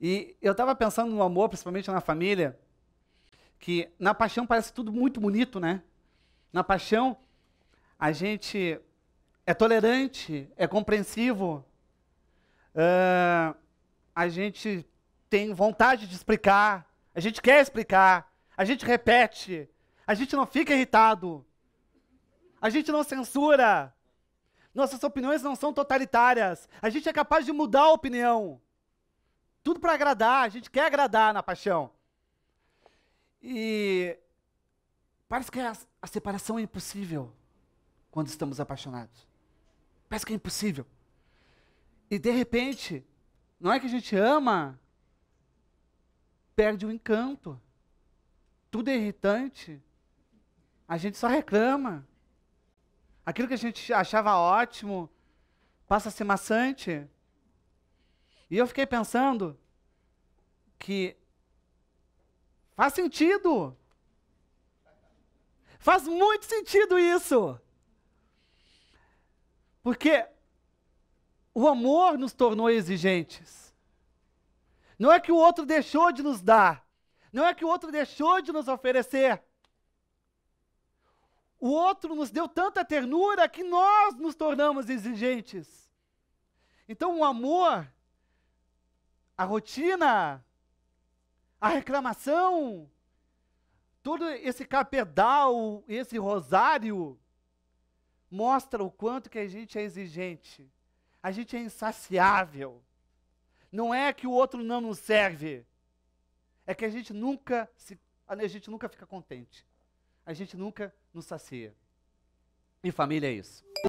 E eu estava pensando no amor, principalmente na família, que na paixão parece tudo muito bonito, né? Na paixão, a gente é tolerante, é compreensivo, uh, a gente tem vontade de explicar, a gente quer explicar, a gente repete, a gente não fica irritado, a gente não censura, nossas opiniões não são totalitárias, a gente é capaz de mudar a opinião. Tudo para agradar, a gente quer agradar na paixão. E parece que a, a separação é impossível quando estamos apaixonados. Parece que é impossível. E de repente, não é que a gente ama, perde o encanto. Tudo é irritante. A gente só reclama. Aquilo que a gente achava ótimo passa a ser maçante. E eu fiquei pensando que faz sentido. Faz muito sentido isso. Porque o amor nos tornou exigentes. Não é que o outro deixou de nos dar. Não é que o outro deixou de nos oferecer. O outro nos deu tanta ternura que nós nos tornamos exigentes. Então, o amor a rotina, a reclamação, todo esse capedal, esse rosário, mostra o quanto que a gente é exigente. A gente é insaciável. Não é que o outro não nos serve. É que a gente nunca se, a gente nunca fica contente. A gente nunca nos sacia. E família é isso.